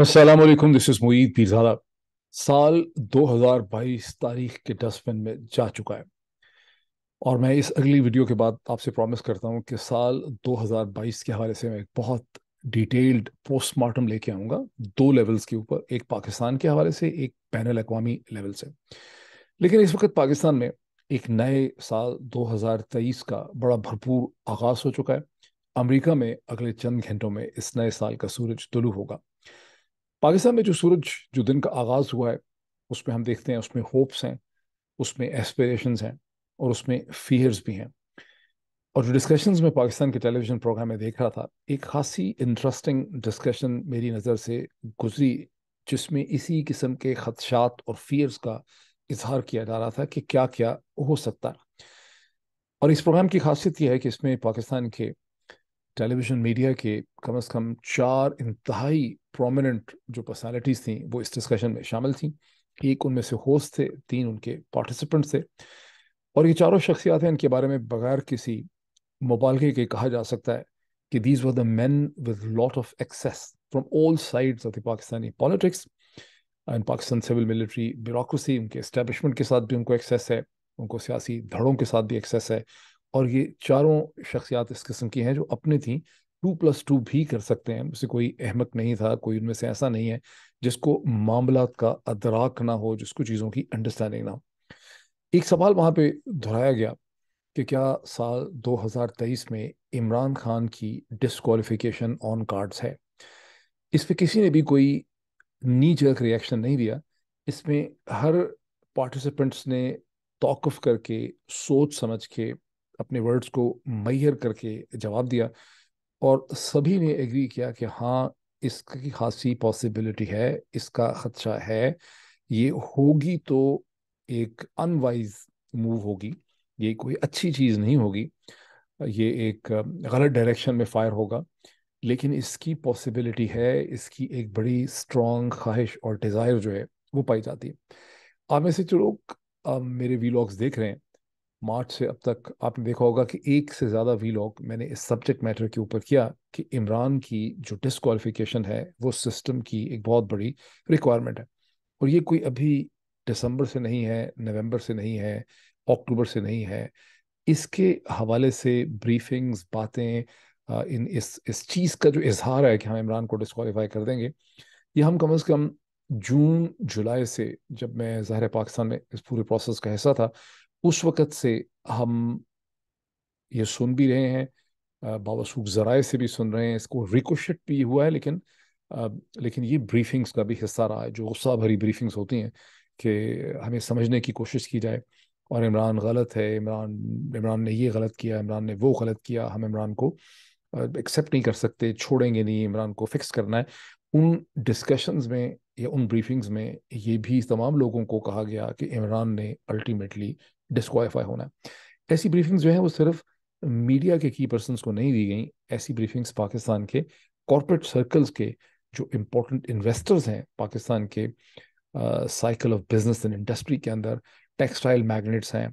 Aslam this is Moeed Pirzada साल 2022 तारीख के डस्टबिन में जा चुका है और मैं इस अगली वीडियो के बाद आपसे प्रॉमिस करता हूँ कि साल 2022 के हवाले से मैं एक बहुत डिटेल्ड पोस्टमार्टम लेके आऊँगा दो लेवल्स के ऊपर एक पाकिस्तान के हवाले से एक पैनल अकवामी लेवल से लेकिन इस वक्त पाकिस्तान में एक नए साल 2023 का बड़ा भरपूर आगाज़ हो चुका है अमेरिका में अगले चंद घंटों में इस नए साल का सूरज तुलू होगा पाकिस्तान में जो सूरज जो दिन का आगाज़ हुआ है उसमें हम देखते हैं उसमें होप्स हैं उसमें एस्पिरेशंस हैं और उसमें फियर्स भी हैं और जो डिस्कशंस में पाकिस्तान के टेलीविज़न प्रोग्राम में देख रहा था एक खासी इंटरेस्टिंग डिस्कशन मेरी नज़र से गुजरी जिसमें इसी किस्म के खदशात और फियर्स का इजहार किया जा रहा था कि क्या क्या हो सकता है और इस प्रोग्राम की खासियत यह है कि इसमें पाकिस्तान के टेलीविज़न मीडिया के कम अज़ कम चार इंतहाई प्रोमिनेंट जो पर्सनालिटीज़ थी वो इस डिस्कशन में शामिल थी एक उनमें से होस्ट थे तीन उनके पार्टिसिपेंट थे और ये चारों शख्सियात हैं इनके बारे में बगैर किसी मुबालगे के कहा जा सकता है कि these were the man with lot of access from all sides of the Pakistani politics and Pakistan civil military bureaucracy उनके इस्टेबलिशमेंट के साथ भी उनको एक्सेस है उनको सियासी धड़ों के साथ भी एक्सेस है और ये चारों शख्सियात इस किस्म की हैं जो अपनी थी टू प्लस टू भी कर सकते हैं उसे कोई अहमक नहीं था कोई उनमें से ऐसा नहीं है जिसको मामला का अदराक ना हो जिसको चीज़ों की अंडरस्टैंडिंग ना हो एक सवाल वहाँ पे दोहराया गया कि क्या साल 2023 में इमरान खान की डिसक्वालिफिकेशन ऑन कार्ड्स है इस पर किसी ने भी कोई नी जर्क रिएक्शन नहीं दिया इसमें हर पार्टिसिपेंट्स ने तौक़ करके सोच समझ के अपने वर्ड्स को मैहर करके जवाब दिया और सभी ने एग्री किया कि हाँ इसकी खासी पॉसिबिलिटी है इसका खदशा है ये होगी तो एक अनवाइज मूव होगी ये कोई अच्छी चीज़ नहीं होगी ये एक गलत डायरेक्शन में फायर होगा लेकिन इसकी पॉसिबिलिटी है इसकी एक बड़ी स्ट्रॉन्ग ख्वाहिश और डिज़ायर जो है वो पाई जाती है आप में से जो लोग मेरे वीलॉग्स देख रहे हैं मार्च से अब तक आपने देखा होगा कि एक से ज़्यादा वीलॉग मैंने इस सब्जेक्ट मैटर के ऊपर किया कि इमरान की जो डिसक्वालिफिकेशन है वो सिस्टम की एक बहुत बड़ी रिक्वायरमेंट है और ये कोई अभी दिसंबर से नहीं है नवंबर से नहीं है अक्टूबर से नहीं है इसके हवाले से ब्रीफिंग्स बातें इन इस इस चीज़ का जो इजहार है कि हम इमरान को डिसक्वालीफाई कर देंगे ये हम कम अज़ कम जून जुलाई से जब मैं ज़ाहिर पाकिस्तान में इस पूरे प्रोसेस का हिस्सा था उस वक़्त से हम ये सुन भी रहे हैं बाबा सूख ज़राए से भी सुन रहे हैं इसको रिकोशट भी हुआ है लेकिन आ, लेकिन ये ब्रीफिंग्स का भी हिस्सा रहा है जो गुस्सा भरी ब्रीफिंग्स होती हैं कि हमें समझने की कोशिश की जाए और इमरान गलत है इमरान इमरान ने ये गलत किया इमरान ने वो गलत किया हम इमरान को एक्सेप्ट नहीं कर सकते छोड़ेंगे नहीं इमरान को फिक्स करना है उन डिस्कशंस में या उन ब्रीफिंग्स में ये भी तमाम लोगों को कहा गया कि इमरान ने अल्टीमेटली डिस्कवालीफाई होना है ऐसी ब्रीफिंग्स जो है वो सिर्फ मीडिया के की पर्सन को नहीं दी गई ऐसी ब्रीफिंग्स पाकिस्तान के कॉरपोरेट सर्कल्स के जो इम्पोर्टेंट इन्वेस्टर्स हैं पाकिस्तान के cycle of business and industry के अंदर टेक्सटाइल मैग्नेट्स हैं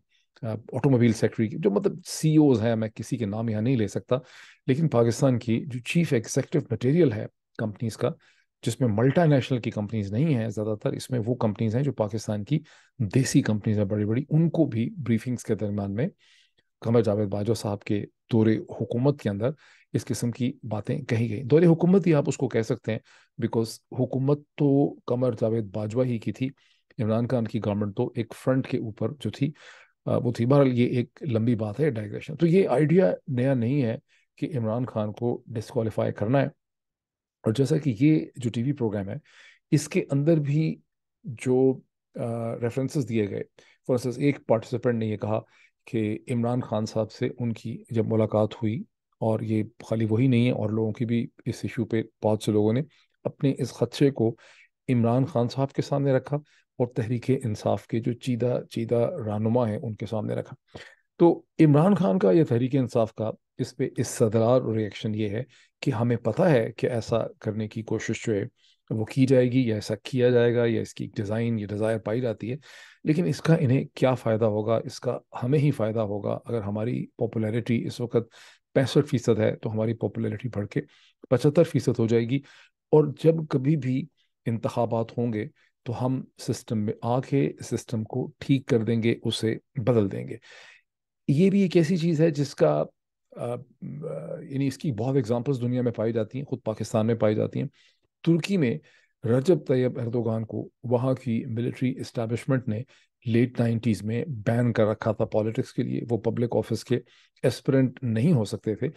ऑटोमोबाइल सेक्टरी जो मतलब सी e हैं मैं किसी के नाम यहाँ नहीं ले सकता लेकिन पाकिस्तान की जो चीफ एग्जीक्यूटिव मटेरियल है कंपनीज का जिसमें मल्टानेशनल की कंपनीज नहीं है ज़्यादातर इसमें वो कंपनीज हैं जो पाकिस्तान की देसी कंपनीज हैं बड़ी बड़ी उनको भी ब्रीफिंग्स के दरमियान में कमर जावेद बाजवा साहब के दौरे हुकूमत के अंदर इस किस्म की बातें कही गई दौरे हुकूमत ही आप उसको कह सकते हैं बिकॉज हुकूमत तो कमर जावेद बाजवा ही की थी इमरान खान की गवर्नमेंट तो एक फ्रंट के ऊपर जो थी वो थी बहरहाल ये एक लंबी बात है डाइग्रेशन तो ये आइडिया नया नहीं है कि इमरान खान को डिसक्वालीफाई करना है और जैसा कि ये जो टीवी प्रोग्राम है इसके अंदर भी जो रेफरेंसेस दिए गए फॉर इंस्टेंस एक पार्टिसिपेंट ने ये कहा कि इमरान खान साहब से उनकी जब मुलाकात हुई और ये खाली वही नहीं है और लोगों की भी इस इशू पे बहुत से लोगों ने अपने इस खदशे को इमरान खान साहब के सामने रखा और तहरीक इंसाफ के जो चीदा चीदा रानुमा हैं उनके सामने रखा तो इमरान खान का या तहरीक इंसाफ का इस पे इस सदरार रिएक्शन ये है कि हमें पता है कि ऐसा करने की कोशिश जो है वो की जाएगी या ऐसा किया जाएगा या इसकी डिज़ाइन या डिज़ायर पाई जाती है लेकिन इसका इन्हें क्या फ़ायदा होगा इसका हमें ही फ़ायदा होगा अगर हमारी पॉपुलैरिटी इस वक्त पैंसठ फीसद है तो हमारी पॉपुलैरिटी बढ़ के पचहत्तर फीसद हो जाएगी और जब कभी भी इंतबात होंगे तो हम सिस्टम में आके सिस्टम को ठीक कर देंगे उसे बदल देंगे ये भी एक ऐसी चीज़ है जिसका यानी इसकी बहुत एग्जांपल्स दुनिया में पाई जाती हैं खुद पाकिस्तान में पाई जाती हैं तुर्की में रजब तैयब एरदोगान को वहाँ की मिलिट्री इस्टेब्लिशमेंट ने लेट नाइन्टीज़ में बैन कर रखा था पॉलिटिक्स के लिए वो पब्लिक ऑफिस के एस्परेंट नहीं हो सकते थे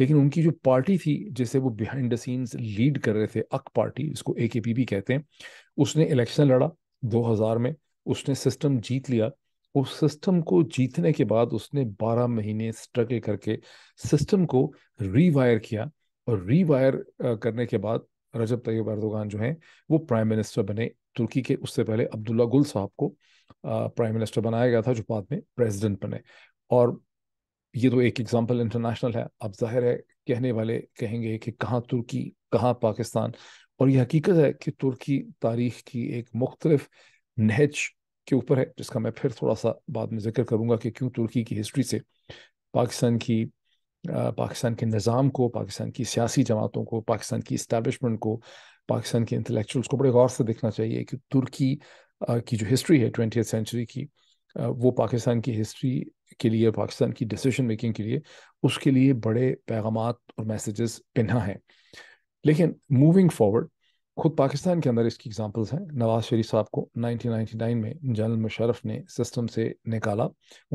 लेकिन उनकी जो पार्टी थी जिसे वो बिहाइंड द सीन्स लीड कर रहे थे अक पार्टी जिसको ए के पी भी कहते हैं उसने इलेक्शन लड़ा 2000 में उसने सिस्टम जीत लिया उस सिस्टम को जीतने के बाद उसने 12 महीने स्ट्रगल करके सिस्टम को रीवायर किया और रीवायर करने के बाद रजब तैयब अर्दोगान जो हैं वो प्राइम मिनिस्टर बने तुर्की के उससे पहले अब्दुल्ला गुल साहब को प्राइम मिनिस्टर बनाया गया था जो बाद में प्रेसिडेंट बने और ये तो एक एग्जांपल इंटरनेशनल है अब जाहिर है कहने वाले कहेंगे कि कहाँ तुर्की कहाँ पाकिस्तान और यह हकीकत है कि तुर्की तारीख की एक मुख्तलिफ नहज के ऊपर है जिसका मैं फिर थोड़ा सा बाद में जिक्र करूँगा कि क्यों तुर्की की हिस्ट्री से पाकिस्तान की पाकिस्तान के निज़ाम को पाकिस्तान की सियासी जमातों को पाकिस्तान की इस्टेबलिशमेंट को पाकिस्तान के इंटेलेक्चुअल्स को बड़े गौर से देखना चाहिए कि तुर्की की जो हिस्ट्री है ट्वेंटी सेंचुरी की वो पाकिस्तान की हिस्ट्री के लिए पाकिस्तान की डिसीजन मेकिंग के लिए उसके लिए बड़े पैगाम और मैसेजेस पिन्हा हैं लेकिन मूविंग फॉरवर्ड खुद पाकिस्तान के अंदर इसकी एग्जांपल्स हैं नवाज शरीफ साहब को 1999 में जनरल मुशरफ ने सिस्टम से निकाला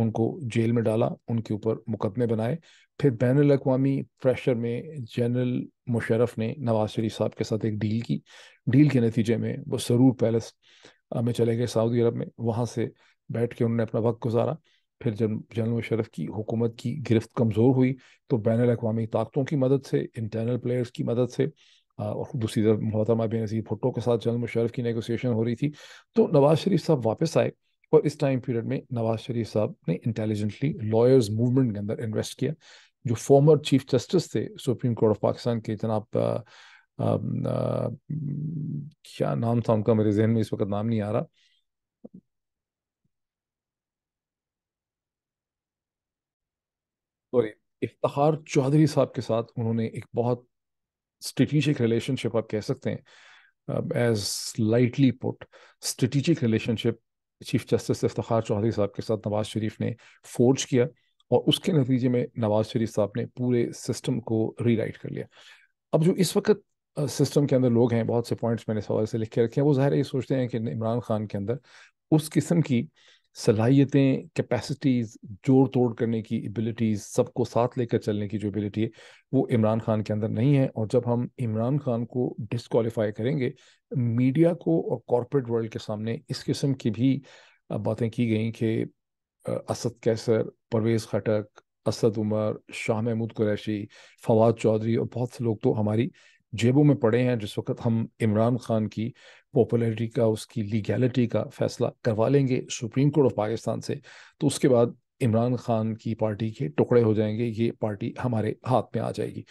उनको जेल में डाला उनके ऊपर मुकदमे बनाए फिर बैन अवी प्रेशर में जनरल मुशरफ ने नवाज शरीफ साहब के साथ एक डील की डील के नतीजे में वो सरूर पैलेस में चले गए सऊदी अरब में वहाँ से बैठ के उन्होंने अपना वक्त गुजारा फिर जब जनरल मुशरफ की हुकूमत की गिरफ्त कमज़ोर हुई तो बैन अवी ताकतों की मदद से इंटरनल प्लेयर्स की मदद से और दूसरी तरफ मोहतरमा बेन नज़ीर भुट्टो के साथ जनरल मुशरफ की नेगोशिएशन हो रही थी तो नवाज़ शरीफ साहब वापस आए और इस टाइम पीरियड में नवाज़ शरीफ साहब ने इंटेलिजेंटली लॉयर्स मूवमेंट के अंदर इन्वेस्ट किया जो फॉर्मर चीफ जस्टिस थे सुप्रीम कोर्ट ऑफ पाकिस्तान के जनाब क्या नाम था उनका मेरे जहन में इस वक्त नाम नहीं आ रहा सॉरी इफ्तार चौधरी साहब के साथ उन्होंने एक बहुत स्ट्रेटिजिक रिलेशनशिप आप कह सकते हैं as lightly put strategic relationship chief justice Iftikhar Chaudhry साहब के साथ नवाज शरीफ ने फोर्ज किया और उसके नतीजे में नवाज शरीफ साहब ने पूरे सिस्टम को रीराइट कर लिया अब जो इस वक्त सिस्टम के अंदर लोग हैं बहुत से पॉइंट्स मैंने सवाल से लिख के रखे हैं वो ज़ाहिर ये सोचते हैं कि इमरान खान के अंदर उस किस्म की सलाहियतें कैपेसिटीज़ जोड़ तोड़ करने की एबिलिटीज़ सबको साथ लेकर चलने की जो एबिलिटी है वो इमरान खान के अंदर नहीं है और जब हम इमरान खान को डिसक्वालीफाई करेंगे मीडिया को और कॉरपोरेट वर्ल्ड के सामने इस किस्म की भी बातें की गई कि असद कैसर परवेज़ खटक असद उमर शाह महमूद कुरैशी फवाद चौधरी और बहुत से लोग तो हमारी जेबों में पड़े हैं जिस वक्त हम इमरान खान की पॉपुलरिटी का उसकी लीगैलिटी का फैसला करवा लेंगे सुप्रीम कोर्ट ऑफ पाकिस्तान से तो उसके बाद इमरान खान की पार्टी के टुकड़े हो जाएंगे ये पार्टी हमारे हाथ में आ जाएगी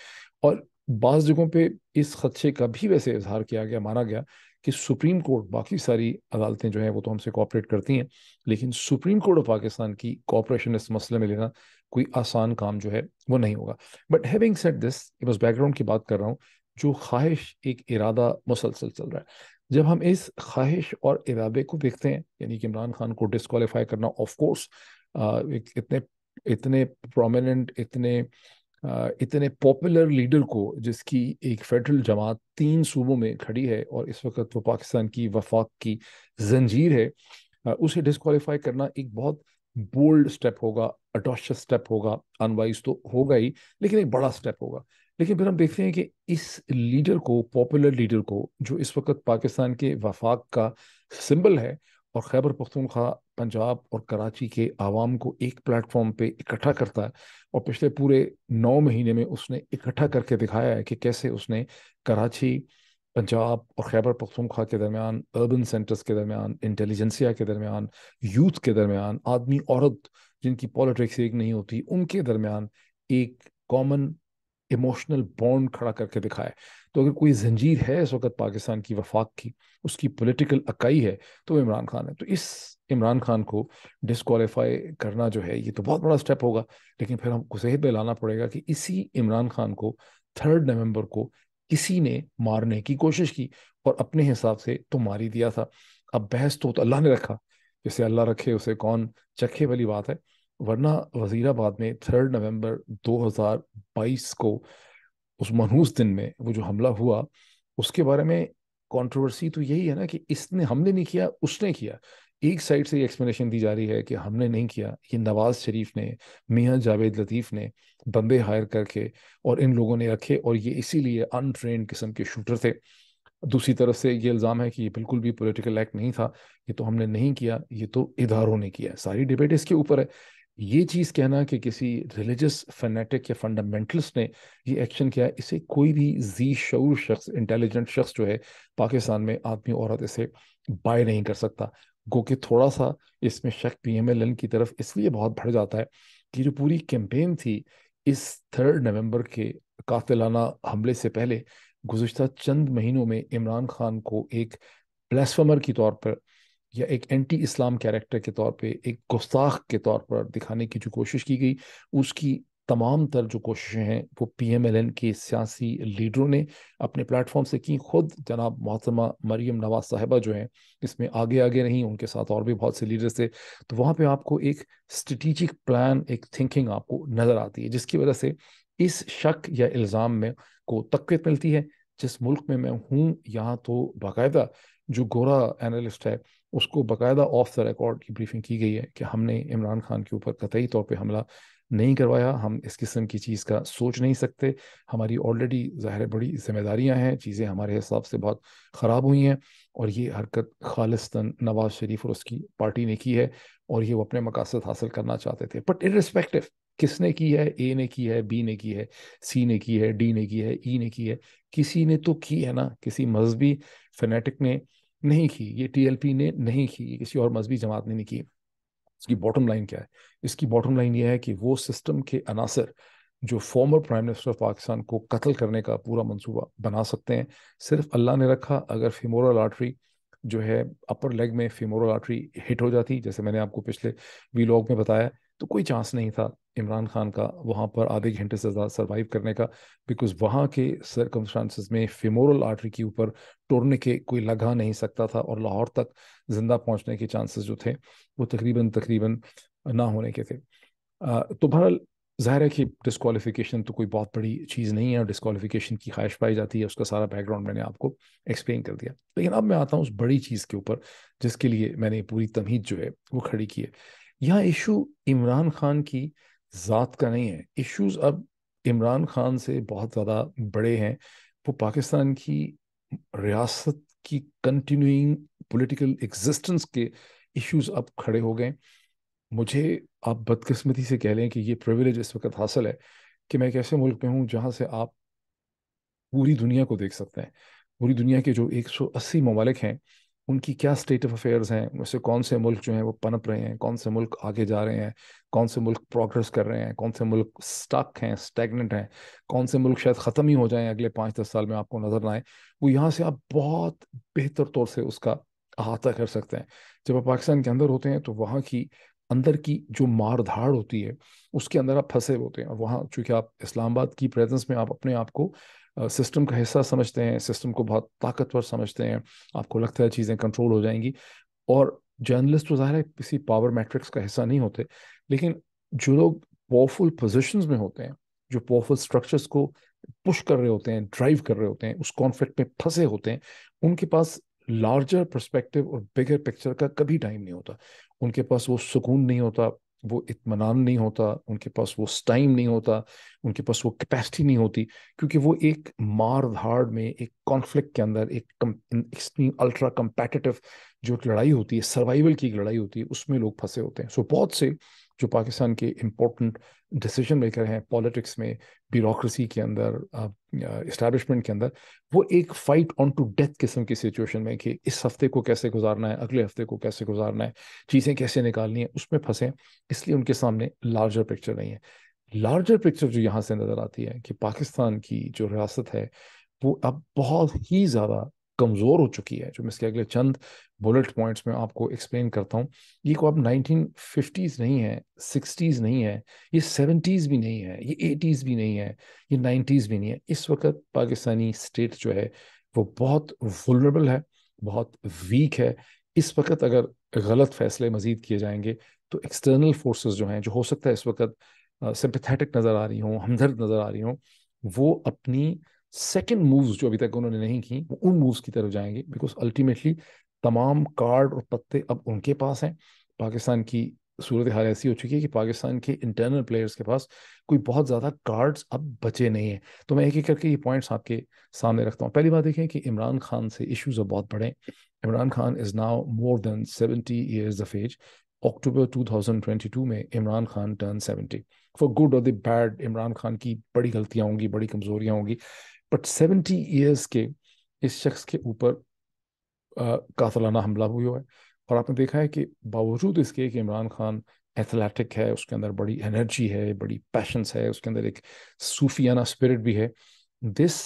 और बाज़ जगहों पे इस खदशे का भी वैसे इजहार किया गया माना गया कि सुप्रीम कोर्ट बाकी सारी अदालतें जो हैं वो तो हमसे कॉपरेट करती हैं लेकिन सुप्रीम कोर्ट ऑफ पाकिस्तान की कॉपरेशन इस मसले में लेना कोई आसान काम जो है वो नहीं होगा बट हैविंग सेट दिस बस बैकग्राउंड की बात कर रहा हूँ जो ख्वाहिश एक इरादा मुसलसल चल रहा है जब हम इस ख्वाहिश और इरादे को देखते हैं यानी कि इमरान खान को डिसकॉलीफाई करना ऑफ कोर्स इतने इतने प्रोमिनेंट इतने आ, इतने पॉपुलर लीडर को जिसकी एक फेडरल जमात तीन सूबों में खड़ी है और इस वक्त वो पाकिस्तान की वफाक की जंजीर है आ, उसे डिसकॉलीफाई करना एक बहुत बोल्ड स्टेप होगा अडोशस स्टेप होगा अनवाइज तो होगा ही लेकिन एक बड़ा स्टेप होगा लेकिन फिर हम देखते हैं कि इस लीडर को पॉपुलर लीडर को जो इस वक्त पाकिस्तान के वफाक का सिंबल है और खैबर पख्तूनख्वा पंजाब और कराची के आवाम को एक प्लेटफॉर्म पे इकट्ठा करता है और पिछले पूरे नौ महीने में उसने इकट्ठा करके दिखाया है कि कैसे उसने कराची पंजाब और खैबर पख्तूनख्वा के दरमियान अर्बन सेंटर्स के दरमियान इंटेलिजेंसिया के दरमियान यूथ के दरमियान आदमी औरत जिनकी पॉलिटिक्स एक नहीं होती उनके दरमियान एक कॉमन इमोशनल बॉन्ड खड़ा करके दिखाए तो अगर कोई जंजीर है इस वक्त पाकिस्तान की वफाक की उसकी पॉलिटिकल अकाई है तो वो इमरान खान है तो इस इमरान खान को डिसकॉलीफाई करना जो है ये तो बहुत बड़ा स्टेप होगा लेकिन फिर हमको सेहत पर लाना पड़ेगा कि इसी इमरान खान को थर्ड नवंबर को किसी ने मारने की कोशिश की और अपने हिसाब से तो मार ही दिया था अब बहस तो, तो अल्लाह ने रखा जिसे अल्लाह रखे उसे कौन चखे वाली बात है वरना वजीराबाद में थर्ड नवंबर 2022 को उस मनहूस दिन में वो जो हमला हुआ उसके बारे में कंट्रोवर्सी तो यही है ना कि इसने हमने नहीं किया उसने किया एक साइड से एक्सप्लेनेशन दी जा रही है कि हमने नहीं किया ये नवाज शरीफ ने मियाँ जावेद लतीफ़ ने बंदे हायर करके और इन लोगों ने रखे और ये इसीलिए अनट्रेन किस्म के शूटर थे दूसरी तरफ से ये इल्ज़ाम है कि ये बिल्कुल भी पॉलिटिकल एक्ट नहीं था ये तो हमने नहीं किया ये तो इधारों ने किया सारी डिबेट इसके ऊपर है ये चीज़ कहना कि किसी रिलीजियस फनेटिक या फंडामेंटलिस्ट ने ये एक्शन किया इसे कोई भी जी शूर शख्स इंटेलिजेंट शख्स जो है पाकिस्तान में आदमी औरत इसे बाय नहीं कर सकता गो कि थोड़ा सा इसमें शक पी एम एल एन की तरफ इसलिए बहुत बढ़ जाता है कि जो पूरी कैंपेन थी इस थर्ड नवंबर के कातिलाना हमले से पहले गुज्त चंद महीनों में इमरान खान को एक प्लेसफमर के तौर पर या एक एंटी इस्लाम कैरेक्टर के तौर पे एक गुस्ताख के तौर पर दिखाने की जो कोशिश की गई उसकी तमाम तर जो कोशिशें हैं वो पीएमएलएन के सियासी लीडरों ने अपने प्लेटफॉर्म से की खुद जनाब मोहतरमा मरीम नवाज साहिबा जो हैं इसमें आगे आगे नहीं उनके साथ और भी बहुत से लीडर्स थे तो वहाँ पे आपको एक स्ट्रेटिजिक प्लान एक थिंकिंग आपको नज़र आती है जिसकी वजह से इस शक या इल्ज़ाम में को तकवीत मिलती है जिस मुल्क में मैं हूँ यहाँ तो बाकायदा जो गोरा एनालिस्ट है उसको बाकायदा ऑफ द रिकॉर्ड की ब्रीफिंग की गई है कि हमने इमरान खान के ऊपर कतई तौर पर हमला नहीं करवाया हम इस किस्म की चीज़ का सोच नहीं सकते हमारी ऑलरेडी ज़ाहिर बड़ी जिम्मेदारियां हैं चीज़ें हमारे हिसाब से बहुत ख़राब हुई हैं और ये हरकत खालिस्तन नवाज शरीफ और उसकी पार्टी ने की है और ये वो अपने मकासद हासिल करना चाहते थे बट इरिस्पेक्टिव किसने की है ए ने की है बी ने की है सी ने की है डी ने की है ई e ने की है किसी ने तो की है ना किसी मजहबी फनेटिक ने नहीं की ये टीएलपी ने नहीं की किसी और मजहबी जमात ने नहीं की इसकी बॉटम लाइन क्या है इसकी बॉटम लाइन ये है कि वो सिस्टम के अनासर जो former prime minister of Pakistan को कत्ल करने का पूरा मंसूबा बना सकते हैं सिर्फ अल्लाह ने रखा अगर फिमोरा लॉटरी जो है अपर लेग में फिमोरा लॉटरी हिट हो जाती जैसे मैंने आपको पिछले वीलॉग में बताया तो कोई चांस नहीं था इमरान खान का वहाँ पर आधे घंटे से ज़्यादा सर्वाइव करने का बिकॉज वहाँ के सरकमस्टांसिस में फेमोरल आर्टरी के ऊपर तोड़ने के कोई लगा नहीं सकता था और लाहौर तक ज़िंदा पहुँचने के चांसेस जो थे वो तकरीबन तकरीबन ना होने के थे तो बहरहाल ज़ाहिर है कि डिसकॉलीफिकेशन तो कोई बहुत बड़ी चीज़ नहीं है और डिसकॉलीफिकेशन की ख्वाहिश पाई जाती है उसका सारा बैकग्राउंड मैंने आपको एक्सप्लेन कर दिया लेकिन अब मैं आता हूँ उस बड़ी चीज़ के ऊपर जिसके लिए मैंने पूरी तमीज जो है वो खड़ी की है यह इशू इमरान खान की ज़ात का नहीं है इश्यूज अब इमरान खान से बहुत ज़्यादा बड़े हैं वो पाकिस्तान की रियासत की कंटिन्यूइंग पॉलिटिकल एग्जिस्टेंस के इश्यूज अब खड़े हो गए मुझे आप बदकिस्मती से कह लें कि ये प्रिविलेज इस वक्त हासिल है कि मैं एक ऐसे मुल्क में हूँ जहाँ से आप पूरी दुनिया को देख सकते हैं पूरी दुनिया के जो 180 ममालिक हैं उनकी क्या स्टेट ऑफ अफेयर्स हैं वैसे कौन से मुल्क जो हैं वो पनप रहे हैं कौन से मुल्क आगे जा रहे हैं कौन से मुल्क प्रोग्रेस कर रहे हैं कौन से मुल्क स्टक हैं स्टेगनेंट हैं कौन से मुल्क शायद ख़त्म ही हो जाएं अगले पाँच दस साल में आपको नज़र ना आए वो यहाँ से आप बहुत बेहतर तौर से उसका अहाता कर सकते हैं जब आप पाकिस्तान के अंदर होते हैं तो वहाँ की अंदर की जो मार धाड़ होती है उसके अंदर आप फंसे होते हैं और वहाँ चूँकि आप इस्लामाबाद की प्रेजेंस में आप अपने आप को सिस्टम का हिस्सा समझते हैं सिस्टम को बहुत ताकतवर समझते हैं आपको लगता है चीज़ें कंट्रोल हो जाएंगी और जर्नलिस्ट तो ज़ाहिर है किसी पावर मैट्रिक्स का हिस्सा नहीं होते लेकिन जो लोग पावरफुल पोजिशन में होते हैं जो पावरफुल स्ट्रक्चर्स को पुश कर रहे होते हैं ड्राइव कर रहे होते हैं उस कॉन्फ्लिक्ट में फंसे होते हैं उनके पास लार्जर परस्पेक्टिव और बिगर पिक्चर का कभी टाइम नहीं होता उनके पास वो सुकून नहीं होता वो इतमान नहीं होता उनके पास वो टाइम नहीं होता उनके पास वो कैपेसिटी नहीं होती क्योंकि वो एक मार धाड़ में एक कॉन्फ्लिक्ट के अंदर एक इतनी अल्ट्रा कम्पेटिटिव जो लड़ाई होती है सर्वाइवल की एक लड़ाई होती है उसमें लोग फंसे होते हैं सो so, बहुत से जो पाकिस्तान के इम्पोर्टेंट डिसीजन मेकर हैं पॉलिटिक्स में ब्यूरोक्रेसी के अंदर इस्टेबलिशमेंट के अंदर वो एक फाइट ऑन टू डेथ किस्म की सिचुएशन में कि इस हफ्ते को कैसे गुजारना है अगले हफ्ते को कैसे गुजारना है चीज़ें कैसे निकालनी है उसमें फंसे इसलिए उनके सामने लार्जर पिक्चर नहीं है लार्जर पिक्चर जो यहाँ से नज़र आती है कि पाकिस्तान की जो रियासत है वो अब बहुत ही ज़्यादा कमज़ोर हो चुकी है जो मैं इसके अगले चंद बुलेट पॉइंट्स में आपको एक्सप्लेन करता हूँ ये को अब नाइनटीन फिफ्टीज़ नहीं है सिक्सटीज़ नहीं है ये सेवेंटीज़ भी नहीं है ये एटीज़ भी नहीं है ये नाइन्टीज़ भी नहीं है इस वक्त पाकिस्तानी स्टेट जो है वो बहुत वुलरेबल है बहुत वीक है इस वक्त अगर गलत फैसले मजीद किए जाएंगे तो एक्सटर्नल फोर्सेस जो हैं जो हो सकता है इस वक्त सिंपथेटिक नज़र आ रही हों हमदर्द नज़र आ रही हों वो अपनी सेकेंड मूव्स जो अभी तक उन्होंने नहीं की वो उन मूव्स की तरफ जाएंगे बिकॉज अल्टीमेटली तमाम कार्ड और पत्ते अब उनके पास हैं पाकिस्तान की सूरत हाल ऐसी हो चुकी है कि पाकिस्तान के इंटरनल प्लेयर्स के पास कोई बहुत ज़्यादा कार्ड्स अब बचे नहीं हैं तो मैं एक एक करके ये पॉइंट्स आपके सामने रखता हूँ पहली बात देखें कि इमरान खान से इश्यूज़ अब बहुत बड़े Imran Khan is now more than seventy years of age October 2022 में Imran Khan turn seventy for good और द बैड इमरान खान की बड़ी गलतियाँ होंगी बड़ी कमजोरियाँ होंगी बट सेवेंटी ईयर्स के इस शख्स के ऊपर कातलाना हमला हुआ है और आपने देखा है कि बावजूद इसके कि इमरान खान एथलेटिक है उसके अंदर बड़ी एनर्जी है बड़ी पैशंस है उसके अंदर एक सूफियाना स्पिरिट भी है this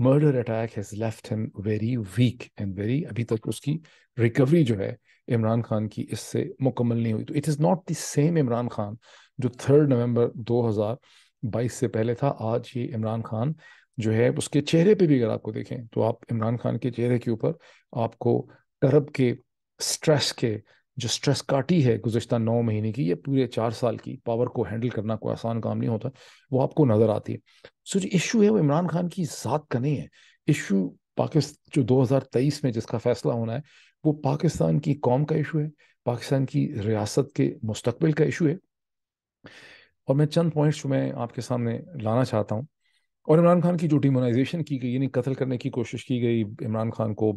murder attack has left him very weak and very अभी तक उसकी रिकवरी जो है इमरान खान की इससे मुकम्मल नहीं हुई तो it is not the same Imran Khan जो थर्ड नवंबर 2022 से पहले था आज ये इमरान खान जो है उसके चेहरे पे भी अगर आपको देखें तो आप इमरान खान के चेहरे के ऊपर आपको अरब के स्ट्रेस के जो स्ट्रेस काटी है गुजशत नौ महीने की या पूरे चार साल की पावर को हैंडल करना कोई आसान काम नहीं होता वो आपको नज़र आती है सो जो इशू है वो इमरान खान की ज़ात का नहीं है इशू पाकिस्तान जो 2023 में जिसका फैसला होना है वो पाकिस्तान की कौम का इशू है पाकिस्तान की रियासत के मुस्तबिल का इशू है और मैं चंद पॉइंट्स जो मैं आपके सामने लाना चाहता हूँ और इमरान खान की जो डिमोनाइजेशन की गई यानी कत्ल करने की कोशिश की गई इमरान खान को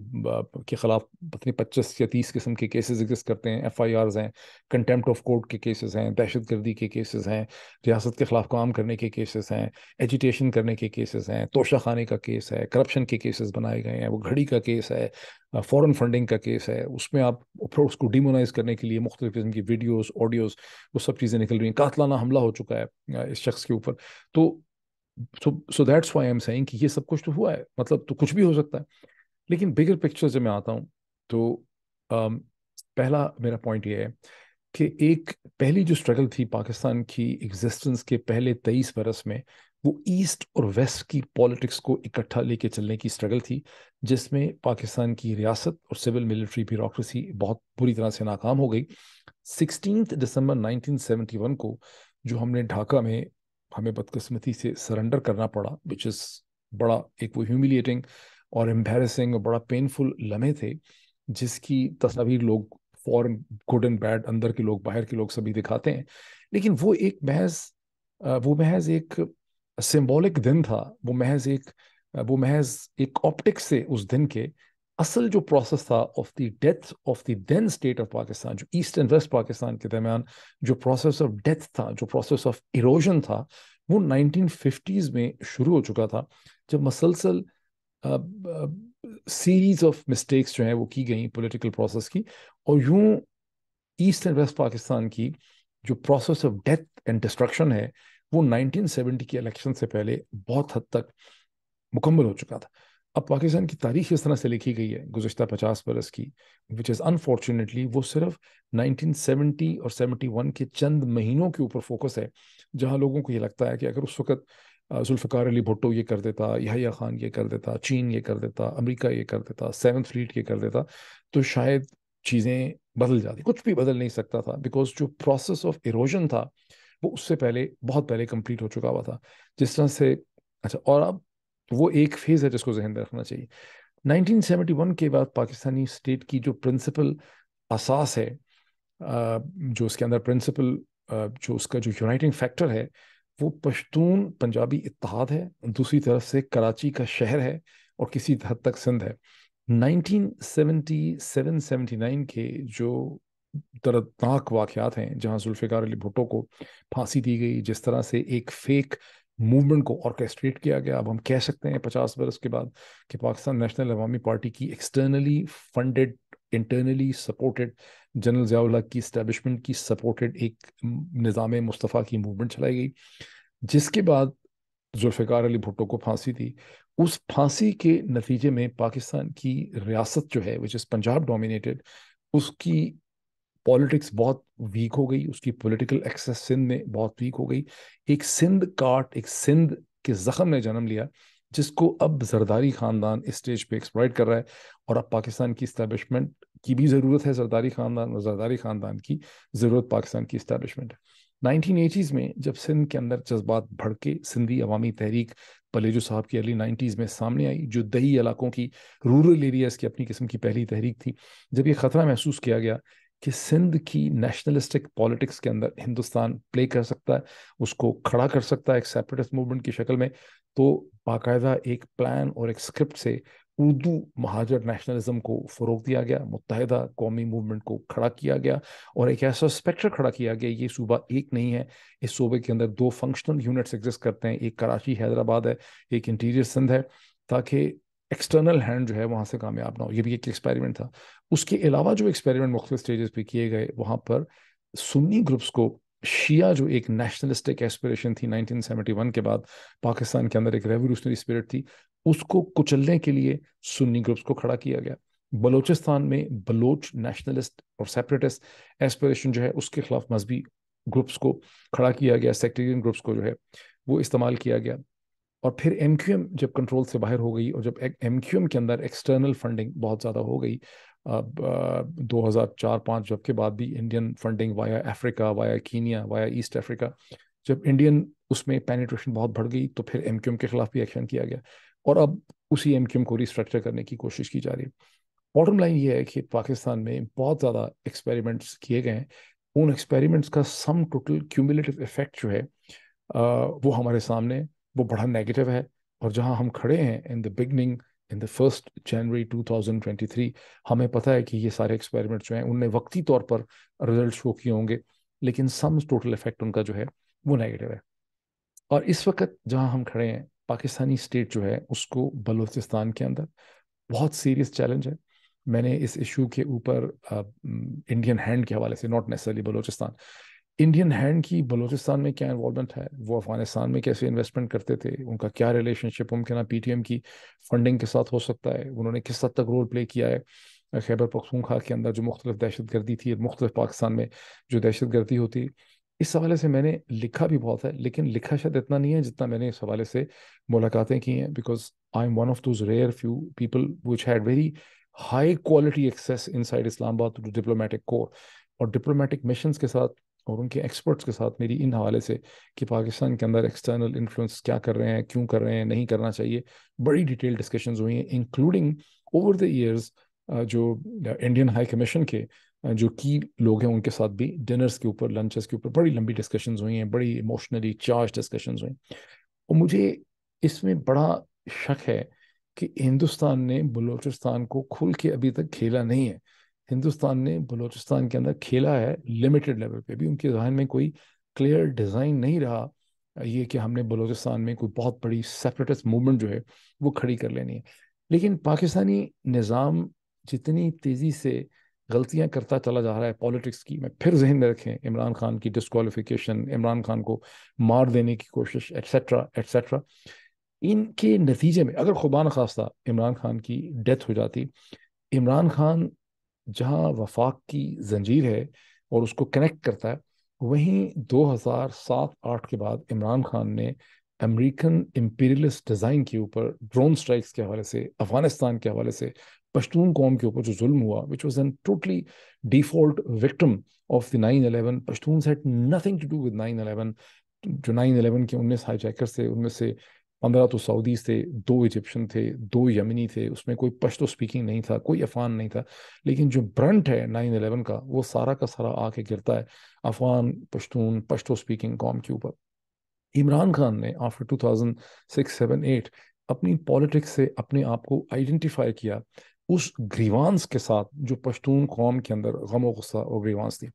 के ख़िलाफ़ पत्नी पच्चीस या तीस किस्म के केसेस एग्जिस्ट करते हैं एफ आई आर्स हैं कंटेम्प्ट ऑफ कोर्ट के केसेस हैं दहशत गर्दी के केसेस हैं रियासत के ख़िलाफ़ काम करने के केसेस हैं एजिटेशन करने के केसेस हैं तोशा खाने का केस है करप्शन के केसेस बनाए गए हैं वो घड़ी का केस है फॉरेन फंडिंग का केस है उसमें आप उसको डिमोनाइज करने के लिए मुख्तलिफ़ किस्म की वीडियोज़ ऑडियोज़ वो सब चीज़ें निकल रही हैं कातलाना हमला हो चुका है इस शख्स के ऊपर तो so so that's why I am saying कि ये सब कुछ तो हुआ है मतलब तो कुछ भी हो सकता है लेकिन बिगर पिक्चर जब मैं आता हूँ तो um, पहला मेरा पॉइंट ये है कि एक पहली जो स्ट्रगल थी पाकिस्तान की एग्जिस्टेंस के पहले तेईस बरस में वो ईस्ट और वेस्ट की पॉलिटिक्स को इकट्ठा लेके चलने की स्ट्रगल थी जिसमें पाकिस्तान की रियासत और सिविल मिलिट्री ब्यूरोसी बहुत बुरी तरह से नाकाम हो गई सिक्सटीन दिसंबर 1971 को जो हमने ढाका में हमें बदकस्मती से सरेंडर करना पड़ा विच इज़ बड़ा एक वो ह्यूमिलिएटिंग और एम्बेरसिंग और बड़ा पेनफुल लम्हे थे जिसकी तस्वीर लोग फॉरन गुड एंड बैड अंदर के लोग बाहर के लोग सभी दिखाते हैं लेकिन वो एक महज वो महज एक सिम्बॉलिक दिन था वो महज एक वो महज एक ऑप्टिक्स से उस दिन के असल जो प्रोसेस था of the death of the then state of Pakistan जो ईस्ट एंड वेस्ट पाकिस्तान के दरमियान जो प्रोसेस ऑफ डेथ था जो प्रोसेस ऑफ इरोजन था वो 1950s में शुरू हो चुका था जब मसलसल सीरीज ऑफ मिस्टेक्स जो हैं वो की गई पॉलिटिकल प्रोसेस की और यूं ईस्ट एंड वेस्ट पाकिस्तान की जो process of death and destruction है वो 1970 के इलेक्शन से पहले बहुत हद तक मुकम्मल हो चुका था अब पाकिस्तान की तारीख इस तरह से लिखी गई है गुजशत पचास बरस की विच इज़ अनफॉर्चुनेटली वो सिर्फ 1970 और 71 के चंद महीनों के ऊपर फोकस है जहां लोगों को ये लगता है कि अगर उस वक्त जुल्फ़ार अली भुट्टो ये कर देता यहा खान ये कर देता चीन ये कर देता अमरीका ये कर देता सेवन फ्लीट ये कर देता तो शायद चीज़ें बदल जाती कुछ भी बदल नहीं सकता था बिकॉज जो प्रोसेस ऑफ इरोजन था वो उससे पहले बहुत पहले कंप्लीट हो चुका हुआ था जिस तरह से अच्छा और अब तो वो एक फेज है जिसको जहन रखना चाहिए 1971 के बाद पाकिस्तानी स्टेट की जो प्रिंसिपल असास है जो उसके अंदर प्रिंसिपल जो उसका जो यूनाइटिंग फैक्टर है वो पश्तून पंजाबी इतिहाद है दूसरी तरफ से कराची का शहर है और किसी हद तक सिंध है 1977-79 के जो दर्दनाक वाक़ हैं जहां जुल्फ़िकार अली भुट्टो को फांसी दी गई जिस तरह से एक फेक मूवमेंट को ऑर्केस्ट्रेट किया गया अब हम कह सकते हैं पचास बरस के बाद कि पाकिस्तान नेशनल अवामी पार्टी की externally funded internally supported general जयाल्ला की इस्टेबलिशमेंट की सपोर्टेड एक निज़ाम मुस्तफ़ा की मूवमेंट चलाई गई जिसके बाद जुल्फ़िकार अली भुट्टो को फांसी थी उस फांसी के नतीजे में पाकिस्तान की रियासत जो है विच इज़ पंजाब डोमिनेटेड उसकी पॉलिटिक्स बहुत वीक हो गई उसकी पॉलिटिकल एक्सेस सिंध में बहुत वीक हो गई एक सिंध काट एक सिंध के जख्म ने जन्म लिया जिसको अब जरदारी खानदान स्टेज पे एक्सप्लॉइट कर रहा है और अब पाकिस्तान की इस्टेबलिशमेंट की भी ज़रूरत है जरदारी खानदान और जरदारी खानदान की ज़रूरत पाकिस्तान की इस्टेबलिशमेंट है नाइनटीन एटीज़ में जब सिंध के अंदर जज्बात भड़के सिंधी अवामी तहरीक पलेजो साहब की अर्ली नाइन्टीज़ में सामने आई जो दही इलाकों की रूरल एरियाज़ की अपनी किस्म की पहली तहरीक थी जब ये ख़तरा महसूस किया गया कि सिंध की नेशनलिस्टिक पॉलिटिक्स के अंदर हिंदुस्तान प्ले कर सकता है उसको खड़ा कर सकता है एक सेपरेटिस्ट मूवमेंट की शक्ल में तो बाकायदा एक प्लान और एक स्क्रिप्ट से उर्दू महाजर नेशनलिज्म को फ़रोग दिया गया मुतहदा कौमी मूवमेंट को खड़ा किया गया और एक ऐसा स्पेक्टर खड़ा किया गया ये सूबा एक नहीं है इस सूबे के अंदर दो फंक्शनल यूनिट्स एग्जिस्ट करते हैं एक कराची हैदराबाद है एक इंटीरियर सिंध है ताकि एक्सटर्नल हैंड जो है वहाँ से कामयाब ना हो ये भी एक एक्सपेरिमेंट था उसके अलावा जो एक्सपेरिमेंट मुख्त स्टेजेस पे किए गए वहाँ पर सुन्नी ग्रुप्स को शिया जो एक नेशनलिस्टिक एस्पिरेशन थी 1971 के बाद पाकिस्तान के अंदर एक रेवोल्यूशनरी स्पिरिट थी उसको कुचलने के लिए सुन्नी ग्रुप्स को खड़ा किया गया बलोचिस्तान में बलोच नेशनलिस्ट और सेपरेटिस्ट एस्पिरेशन जो है उसके खिलाफ मजहबी ग्रुप्स को खड़ा किया गया सेक्टेरियन ग्रुप्स को जो है वो इस्तेमाल किया गया और फिर एम जब कंट्रोल से बाहर हो गई और जब एम के अंदर एक्सटर्नल फंडिंग बहुत ज़्यादा हो गई अब दो हज़ार चार पाँच जब के बाद भी Indian funding via Africa via Kenya via east Africa जब इंडियन उसमें पेनिट्रेशन बहुत बढ़ गई तो फिर एम के खिलाफ भी एक्शन किया गया और अब उसी एम को रिस्ट्रक्चर करने की कोशिश की जा रही है बॉटम लाइन ये है कि पाकिस्तान में बहुत ज़्यादा एक्सपेरिमेंट्स किए गए हैं उन एक्सपेरिमेंट्स का सम टोटल क्यूमुलेटिव इफेक्ट जो है वो हमारे सामने वो बड़ा नेगेटिव है और जहां हम खड़े हैं in the beginning in the first January 2023 हमें पता है कि ये सारे एक्सपेरिमेंट जो हैं उनने वक्ती तौर पर रिजल्ट शो किए होंगे लेकिन सम टोटल इफेक्ट उनका जो है वो नेगेटिव है और इस वक्त जहां हम खड़े हैं पाकिस्तानी स्टेट जो है उसको बलूचिस्तान के अंदर बहुत सीरियस चैलेंज है मैंने इस इशू के ऊपर इंडियन हैंड के हवाले से not necessarily Balochistan Indian hand की बलूचिस्तान में क्या इन्वॉल्वमेंट है वो अफगानिस्तान में कैसे इन्वेस्टमेंट करते थे उनका क्या रिलेशनशिप मुमकिन पी की फंडिंग के साथ हो सकता है उन्होंने किस हद तक रोल प्ले किया है खैबर पखतूनखा के अंदर जो मुख्तलिफ दहशत गर्दी थी मुख्तलिफ पाकिस्तान में जो दहशत गर्दी होती इस हवाले से मैंने लिखा भी बहुत है लेकिन लिखा शायद इतना नहीं है जितना मैंने इस हवाले से मुलाकातें की हैं because I am one of those rare few people which had very high quality access inside Islamabad to diplomatic corps और डिप्लोमेटिक मिशन के साथ और उनके एक्सपर्ट्स के साथ मेरी इन हवाले से कि पाकिस्तान के अंदर एक्सटर्नल इन्फ्लुएंस क्या कर रहे हैं क्यों कर रहे हैं नहीं करना चाहिए बड़ी डिटेल डिस्कशन हुई हैं इंक्लूडिंग ओवर द ईयर्स जो इंडियन हाई कमीशन के जो की लोग हैं उनके साथ भी डिनर्स के ऊपर लंचेस के ऊपर बड़ी लंबी डिस्कशन हुई हैं बड़ी इमोशनली चार्ज डिस्कशन हुई और मुझे इसमें बड़ा शक है कि हिंदुस्तान ने बलूचिस्तान को खुल के अभी तक खेला नहीं है हिंदुस्तान ने बलूचिस्तान के अंदर खेला है लिमिटेड लेवल पे भी उनके जहन में कोई क्लियर डिज़ाइन नहीं रहा ये कि हमने बलूचिस्तान में कोई बहुत बड़ी सेपरेटिस्ट मूवमेंट जो है वो खड़ी कर लेनी है लेकिन पाकिस्तानी निज़ाम जितनी तेज़ी से गलतियां करता चला जा रहा है पॉलिटिक्स की मैं फिर जहन में रखें इमरान खान की डिसकॉलीफिकेशन इमरान खान को मार देने की कोशिश एट्सट्रा एट्सट्रा इनके नतीजे में अगर खुबान खास्ता इमरान खान की डेथ हो जाती इमरान खान जहाँ वफाक की जंजीर है और उसको कनेक्ट करता है वहीं 2007-8 के बाद इमरान खान ने अमेरिकन इम्पीरियलिस्ट डिज़ाइन के ऊपर ड्रोन स्ट्राइक्स के हवाले से अफगानिस्तान के हवाले से पश्तून कौम के ऊपर जो जुल्म हुआ which was an totally default victim of the nine eleven Pashtun set nothing to do with nine eleven जो नाइन अलेवन के उन्नीस हाई जैकर से उनमें से पंद्रह तो सऊदीज थे दो इजिप्शियन थे दो यमनी थे उसमें कोई पश्तो स्पीकिंग नहीं था कोई अफान नहीं था लेकिन जो ब्रंट है नाइन अलेवन का वो सारा का सारा आके गिरता है अफान पश्तून पश्तो स्पीकिंग कॉम के ऊपर इमरान खान ने after two thousand six seven eight अपनी पॉलिटिक्स से अपने आप को आइडेंटिफाई किया उस ग्रीवानस के साथ जो पश्तून कौम के अंदर गम व गुस्सा और ग्रीवानस थी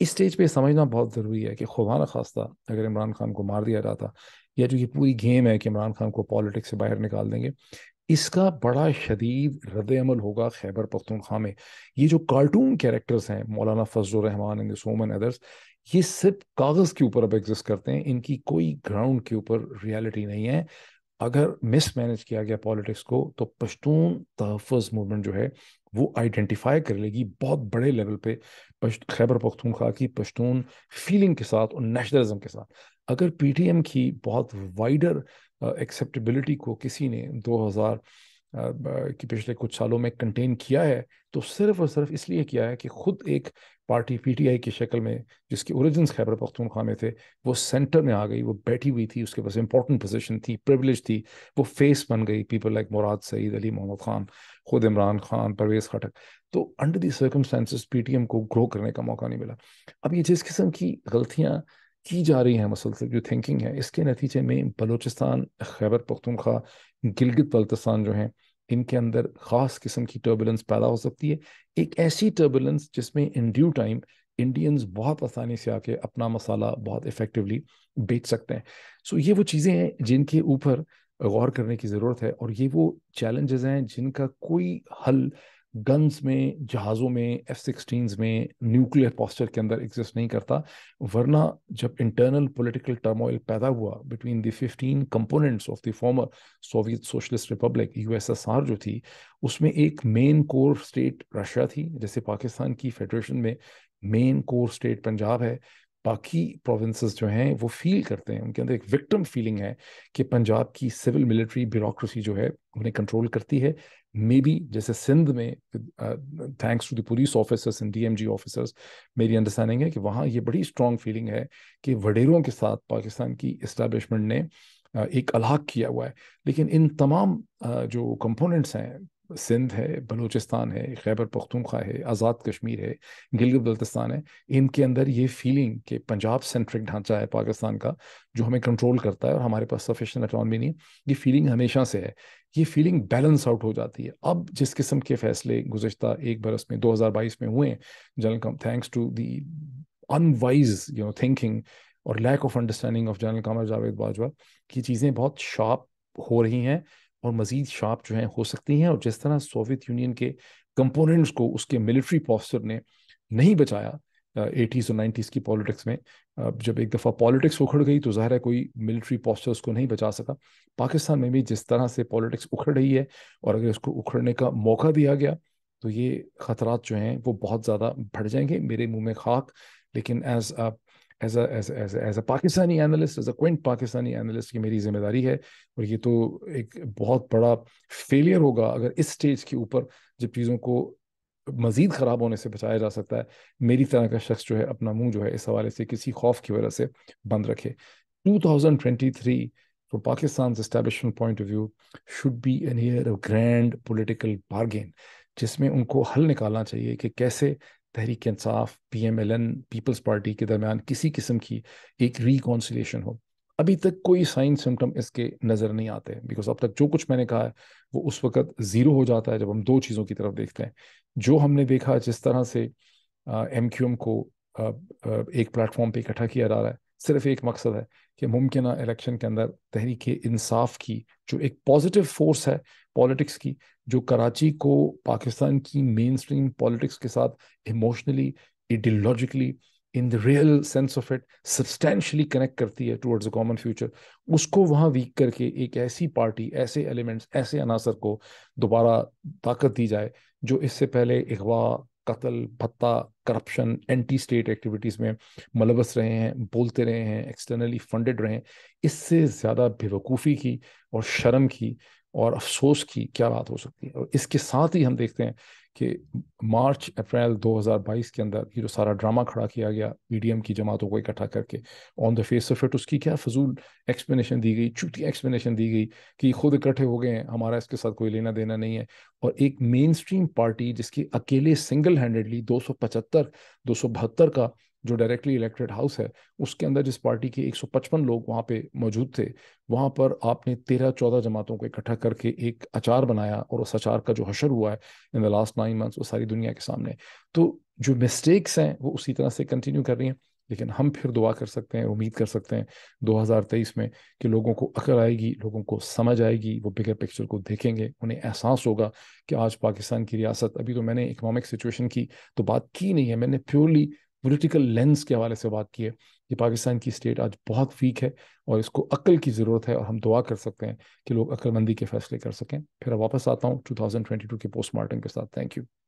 इस स्टेज पे समझना बहुत ज़रूरी है कि खुदा न खास्ता अगर इमरान खान को मार दिया जाता या जो ये पूरी गेम है कि इमरान खान को पॉलिटिक्स से बाहर निकाल देंगे इसका बड़ा शदीद रद्दमल होगा खैबर पख्तूनख्वा में ये जो कार्टून कैरेक्टर्स हैं मौलाना फजलरहमान एंड सोम अदर्स ये सिर्फ कागज़ के ऊपर अब एग्जिस्ट करते हैं इनकी कोई ग्राउंड के ऊपर रियलिटी नहीं है अगर मिसमैनेज किया गया पॉलिटिक्स को तो पश्तून तहफ़ मूवमेंट जो है वो आइडेंटिफाई कर लेगी बहुत बड़े लेवल पे खैबर पख्तूनख्वा की पश्तून फीलिंग के साथ और नेशनलिज्म के साथ अगर पीटीएम की बहुत वाइडर एक्सेप्टेबिलिटी को किसी ने कि पिछले कुछ सालों में कंटेन किया है तो सिर्फ और सिर्फ इसलिए किया है कि खुद एक पार्टी पीटीआई की शक्ल में जिसके ओरिजिन खैबर पख्तूनख्वा में थे वो सेंटर में आ गई वो बैठी हुई थी उसके पास इंपॉर्टेंट पोजीशन थी प्रिविलेज थी वो फेस बन गई पीपल लाइक मुराद सईद अली मोहम्मद खान खुद इमरान खान परवेज खटक तो अंडर दी सर्कमस्टांसिस पीटीएम को ग्रो करने का मौका नहीं मिला अब ये जिस किस्म की गलतियाँ की जा रही है मसलसल जो थिंकिंग है इसके नतीजे में बलोचिस्तान खैबर पख्तनख्वा गिलगित बल्तिस्तान जो हैं इनके अंदर ख़ास किस्म की टर्बुलेंस पैदा हो सकती है एक ऐसी टर्बुलेंस जिसमें इन ड्यू टाइम इंडियंस बहुत आसानी से आके अपना मसाला बहुत इफ़ेक्टिवली बेच सकते हैं सो ये वो चीज़ें हैं जिनके ऊपर गौर करने की ज़रूरत है और ये वो चैलेंजेस हैं जिनका कोई हल गन्स में जहाज़ों में एफ सिक्सटीन में न्यूक्लियर पॉस्चर के अंदर एग्जिस्ट नहीं करता वरना जब इंटरनल पॉलिटिकल टर्मोइल पैदा हुआ between the fifteen components of the former Soviet Socialist Republic USSR जो थी उसमें एक मेन कोर स्टेट रशिया थी जैसे पाकिस्तान की फेडरेशन में मेन कोर स्टेट पंजाब है बाकी प्रोविंसेस जो हैं वो फील करते हैं उनके अंदर एक विक्टिम फीलिंग है कि पंजाब की सिविल मिलिट्री ब्यूरोक्रेसी जो है उन्हें कंट्रोल करती है मे बी जैसे सिंध में thanks to the police officers and DMG officers मेरी अंडरस्टैंडिंग है कि वहाँ ये बड़ी स्ट्रॉन्ग फीलिंग है कि वडेरों के साथ पाकिस्तान की इस्टेब्लिशमेंट ने एक अलहाक किया हुआ है लेकिन इन तमाम जो कंपोनेंट्स हैं सिंध है बलूचिस्तान है खैबर पख्तूनख्वा है आज़ाद कश्मीर है गिलगित बल्तिस्तान है इनके अंदर ये फीलिंग कि पंजाब सेंट्रिक ढांचा है पाकिस्तान का जो हमें कंट्रोल करता है और हमारे पास सफिशेंट अटॉनमी नहीं ये फीलिंग हमेशा से है ये फीलिंग बैलेंस आउट हो जाती है अब जिस किस्म के फैसले गुजशत एक बरस में 2022 में हुए जनरल कम thanks to the unwise you know thinking और lack of understanding of general Qamar Javed Bajwa की चीज़ें बहुत शार्प हो रही हैं और मज़ीद शार्प जो है हो सकती हैं और जिस तरह सोवियत यूनियन के कंपोनेंट्स को उसके मिलिट्री पॉस्चर ने नहीं बचाया एटीज़ और नाइन्टीज़ की पॉलिटिक्स में जब एक दफ़ा पॉलिटिक्स उखड़ गई तो ज़ाहिर है कोई मिलिट्री पॉस्चर उसको नहीं बचा सका पाकिस्तान में भी जिस तरह से पॉलिटिक्स उखड़ रही है और अगर उसको उखड़ने का मौका दिया गया तो ये ख़तरात जो हैं वो बहुत ज़्यादा बढ़ जाएंगे मेरे मुँह में खाक लेकिन as as as as a Pakistani analyst as a quint Pakistani analyst की मेरी जिम्मेदारी है और ये तो एक बहुत बड़ा फेलियर होगा अगर इस स्टेज के ऊपर जब चीज़ों को मज़ीद ख़राब होने से बचाया जा सकता है मेरी तरह का शख्स जो है अपना मुंह जो है इस हवाले से किसी खौफ की वजह से बंद रखे 2023 from Pakistan establishment point of view should be an year of grand political bargain जिसमें उनको हल निकालना चाहिए कि कैसे Tehreek Insaf P M L N peoples party के दरमियान किसी किस्म की एक रिकॉन्सिलेशन हो अभी तक कोई साइन सिम्टम इसके नज़र नहीं आते बिकॉज अब तक जो कुछ मैंने कहा है वो उस वक्त ज़ीरो हो जाता है जब हम दो चीज़ों की तरफ देखते हैं जो हमने देखा जिस तरह से एम क्यू एम को आ, आ, एक प्लेटफॉर्म पे इकट्ठा किया जा रहा है सिर्फ एक मकसद है कि मुमकिन इलेक्शन के अंदर तहरीक इंसाफ की जो एक पॉजिटिव फोर्स है पॉलिटिक्स की जो कराची को पाकिस्तान की मेन स्ट्रीम पॉलिटिक्स के साथ emotionally ideologically in the real sense of it substantially connect करती है टूवर्ड्स अ कॉमन फ्यूचर उसको वहाँ वीक करके एक ऐसी पार्टी ऐसे एलिमेंट्स ऐसे अनासर को दोबारा ताकत दी जाए जो इससे पहले अगवा कत्ल भत्ता करप्शन एंटी स्टेट एक्टिविटीज़ में मलबस रहे हैं बोलते रहे हैं एक्सटर्नली फंडेड रहे हैं इससे ज़्यादा बेवकूफ़ी की और शर्म की और अफसोस की क्या बात हो सकती है और इसके साथ ही हम देखते हैं कि मार्च अप्रैल 2022 के अंदर ये जो सारा ड्रामा खड़ा किया गया मीडियम की जमातों को इकट्ठा करके on the face of it उसकी क्या फजूल एक्सप्लेनेशन दी गई छुट्टी एक्सप्लेनेशन दी गई कि खुद इकट्ठे हो गए हैं हमारा इसके साथ कोई लेना देना नहीं है और एक मेन स्ट्रीम पार्टी जिसकी अकेले सिंगल हैंडेडली दो सौ पचहत्तर दो सौ बहत्तर का जो डायरेक्टली इलेक्टेड हाउस है उसके अंदर जिस पार्टी के 155 लोग वहाँ पे मौजूद थे वहाँ पर आपने 13-14 जमातों को इकट्ठा करके एक अचार बनाया और उस अचार का जो हशर हुआ है in the last nine months वो सारी दुनिया के सामने तो जो मिस्टेक्स हैं वो उसी तरह से कंटिन्यू कर रही हैं लेकिन हम फिर दुआ कर सकते हैं उम्मीद कर सकते हैं 2023 में कि लोगों को अकल आएगी लोगों को समझ आएगी वो बिगर पिक्चर को देखेंगे उन्हें एहसास होगा कि आज पाकिस्तान की रियासत अभी तो मैंने इकनॉमिक सिचुएशन की तो बात की नहीं है मैंने प्योरली पॉलिटिकल लेंस के हवाले से बात की है कि पाकिस्तान की स्टेट आज बहुत वीक है और इसको अक्ल की ज़रूरत है और हम दुआ कर सकते हैं कि लोग अक्लमंदी के फैसले कर सकें फिर वापस आता हूँ टू के पोस्टमार्टम के साथ थैंक यू